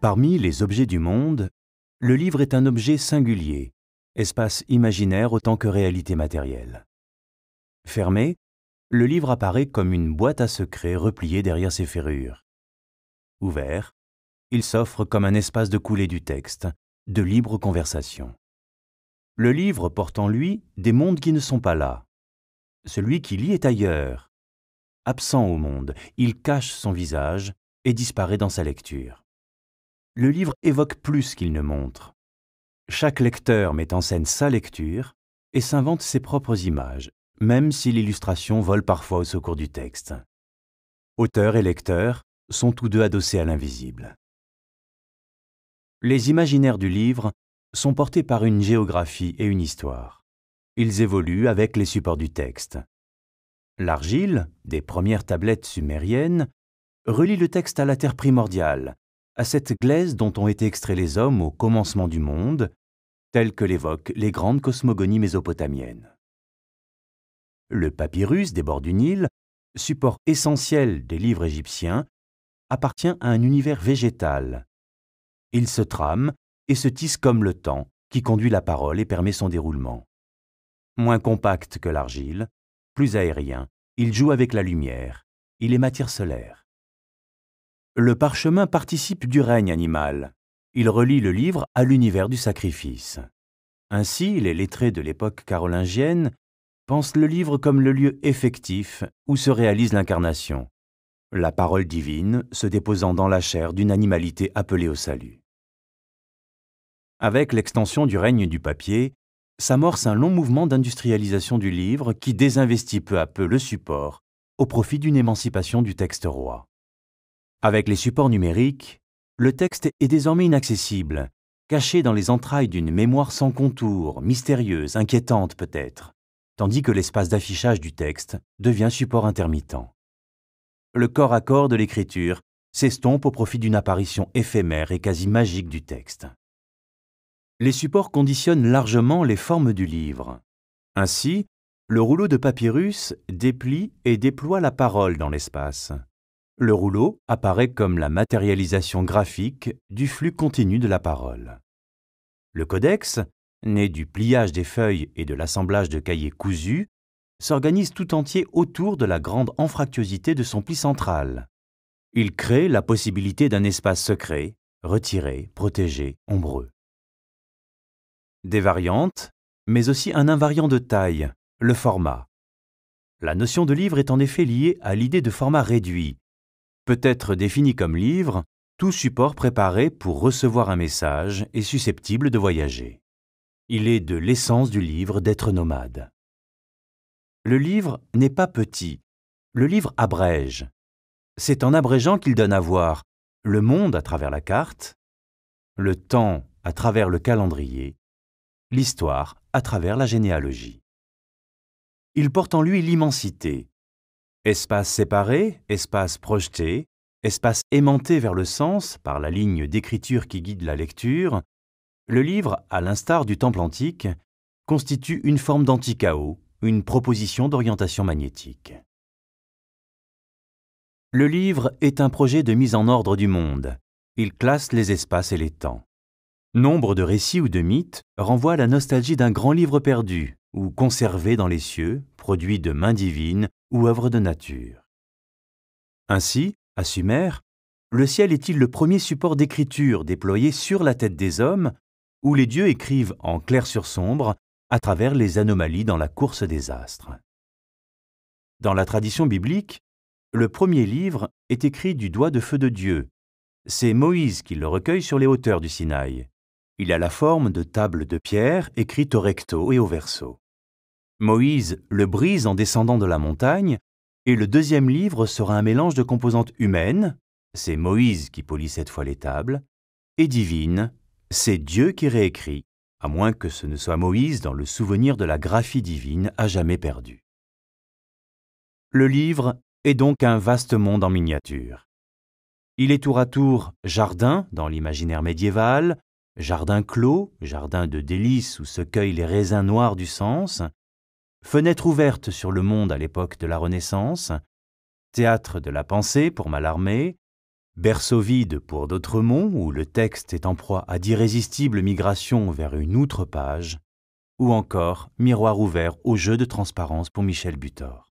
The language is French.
Parmi les objets du monde, le livre est un objet singulier, espace imaginaire autant que réalité matérielle. Fermé, le livre apparaît comme une boîte à secrets repliée derrière ses ferrures. Ouvert, il s'offre comme un espace de coulée du texte, de libre conversation. Le livre porte en lui des mondes qui ne sont pas là. Celui qui lit est ailleurs. Absent au monde, il cache son visage et disparaît dans sa lecture. Le livre évoque plus qu'il ne montre. Chaque lecteur met en scène sa lecture et s'invente ses propres images, même si l'illustration vole parfois au secours du texte. Auteur et lecteur sont tous deux adossés à l'invisible. Les imaginaires du livre sont portés par une géographie et une histoire. Ils évoluent avec les supports du texte. L'argile, des premières tablettes sumériennes, relie le texte à la terre primordiale, à cette glaise dont ont été extraits les hommes au commencement du monde, telle que l'évoquent les grandes cosmogonies mésopotamiennes. Le papyrus des bords du Nil, support essentiel des livres égyptiens, appartient à un univers végétal. Il se trame et se tisse comme le temps, qui conduit la parole et permet son déroulement. Moins compact que l'argile, plus aérien, il joue avec la lumière, il est matière solaire. Le parchemin participe du règne animal, il relie le livre à l'univers du sacrifice. Ainsi, les lettrés de l'époque carolingienne pensent le livre comme le lieu effectif où se réalise l'incarnation, la parole divine se déposant dans la chair d'une animalité appelée au salut. Avec l'extension du règne du papier, s'amorce un long mouvement d'industrialisation du livre qui désinvestit peu à peu le support au profit d'une émancipation du texte roi. Avec les supports numériques, le texte est désormais inaccessible, caché dans les entrailles d'une mémoire sans contour, mystérieuse, inquiétante peut-être, tandis que l'espace d'affichage du texte devient support intermittent. Le corps à corps de l'écriture s'estompe au profit d'une apparition éphémère et quasi magique du texte les supports conditionnent largement les formes du livre. Ainsi, le rouleau de papyrus déplie et déploie la parole dans l'espace. Le rouleau apparaît comme la matérialisation graphique du flux continu de la parole. Le codex, né du pliage des feuilles et de l'assemblage de cahiers cousus, s'organise tout entier autour de la grande anfractuosité de son pli central. Il crée la possibilité d'un espace secret, retiré, protégé, ombreux des variantes, mais aussi un invariant de taille, le format. La notion de livre est en effet liée à l'idée de format réduit. Peut être défini comme livre, tout support préparé pour recevoir un message est susceptible de voyager. Il est de l'essence du livre d'être nomade. Le livre n'est pas petit, le livre abrège. C'est en abrégant qu'il donne à voir le monde à travers la carte, le temps à travers le calendrier, l'histoire à travers la généalogie. Il porte en lui l'immensité. Espace séparé, espace projeté, espace aimanté vers le sens par la ligne d'écriture qui guide la lecture, le livre, à l'instar du temple antique, constitue une forme d'antichaos, une proposition d'orientation magnétique. Le livre est un projet de mise en ordre du monde. Il classe les espaces et les temps. Nombre de récits ou de mythes renvoient à la nostalgie d'un grand livre perdu ou conservé dans les cieux, produit de mains divines ou œuvre de nature. Ainsi, à Sumer, le ciel est-il le premier support d'écriture déployé sur la tête des hommes, où les dieux écrivent en clair sur sombre à travers les anomalies dans la course des astres. Dans la tradition biblique, le premier livre est écrit du doigt de feu de Dieu. C'est Moïse qui le recueille sur les hauteurs du Sinaï. Il a la forme de table de pierre écrite au recto et au verso. Moïse le brise en descendant de la montagne, et le deuxième livre sera un mélange de composantes humaines, c'est Moïse qui polit cette fois les tables, et divines, c'est Dieu qui réécrit, à moins que ce ne soit Moïse dans le souvenir de la graphie divine à jamais perdue. Le livre est donc un vaste monde en miniature. Il est tour à tour jardin dans l'imaginaire médiéval, jardin clos, jardin de délices où se cueillent les raisins noirs du sens, fenêtre ouverte sur le monde à l'époque de la Renaissance, théâtre de la pensée pour Mallarmé, berceau vide pour d'autres mots, où le texte est en proie à d'irrésistibles migrations vers une outre page, ou encore miroir ouvert au jeu de transparence pour Michel Butor.